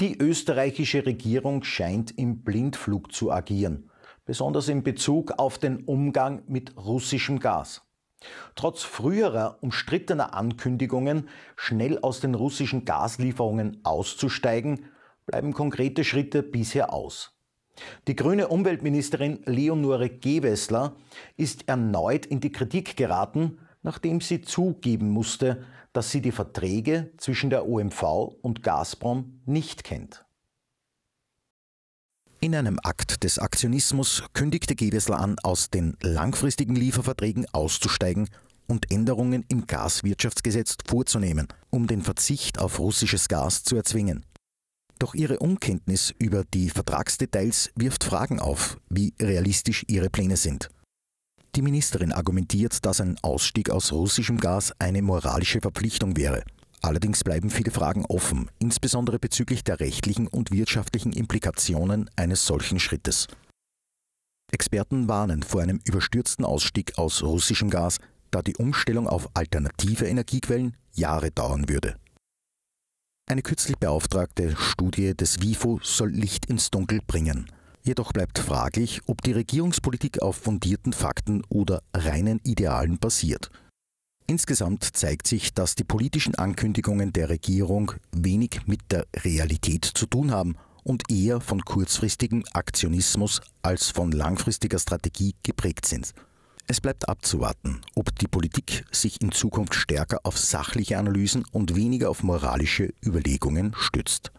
Die österreichische Regierung scheint im Blindflug zu agieren, besonders in Bezug auf den Umgang mit russischem Gas. Trotz früherer umstrittener Ankündigungen, schnell aus den russischen Gaslieferungen auszusteigen, bleiben konkrete Schritte bisher aus. Die grüne Umweltministerin Leonore Gewessler ist erneut in die Kritik geraten, nachdem sie zugeben musste, dass sie die Verträge zwischen der OMV und Gazprom nicht kennt. In einem Akt des Aktionismus kündigte Gewessler an, aus den langfristigen Lieferverträgen auszusteigen und Änderungen im Gaswirtschaftsgesetz vorzunehmen, um den Verzicht auf russisches Gas zu erzwingen. Doch ihre Unkenntnis über die Vertragsdetails wirft Fragen auf, wie realistisch ihre Pläne sind. Die Ministerin argumentiert, dass ein Ausstieg aus russischem Gas eine moralische Verpflichtung wäre. Allerdings bleiben viele Fragen offen, insbesondere bezüglich der rechtlichen und wirtschaftlichen Implikationen eines solchen Schrittes. Experten warnen vor einem überstürzten Ausstieg aus russischem Gas, da die Umstellung auf alternative Energiequellen Jahre dauern würde. Eine kürzlich beauftragte Studie des WIFO soll Licht ins Dunkel bringen. Jedoch bleibt fraglich, ob die Regierungspolitik auf fundierten Fakten oder reinen Idealen basiert. Insgesamt zeigt sich, dass die politischen Ankündigungen der Regierung wenig mit der Realität zu tun haben und eher von kurzfristigem Aktionismus als von langfristiger Strategie geprägt sind. Es bleibt abzuwarten, ob die Politik sich in Zukunft stärker auf sachliche Analysen und weniger auf moralische Überlegungen stützt.